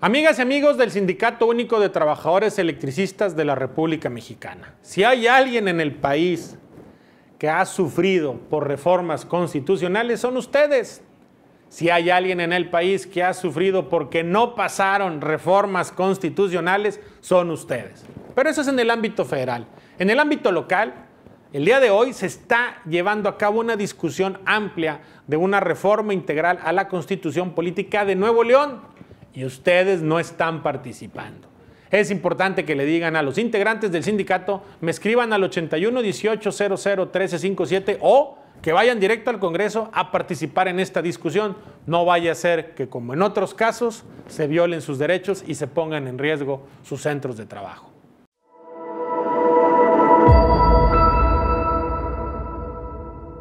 Amigas y amigos del Sindicato Único de Trabajadores Electricistas de la República Mexicana, si hay alguien en el país que ha sufrido por reformas constitucionales, son ustedes. Si hay alguien en el país que ha sufrido porque no pasaron reformas constitucionales, son ustedes. Pero eso es en el ámbito federal. En el ámbito local, el día de hoy se está llevando a cabo una discusión amplia de una reforma integral a la constitución política de Nuevo León y ustedes no están participando. Es importante que le digan a los integrantes del sindicato, me escriban al 81 18 1357 o que vayan directo al Congreso a participar en esta discusión. No vaya a ser que, como en otros casos, se violen sus derechos y se pongan en riesgo sus centros de trabajo.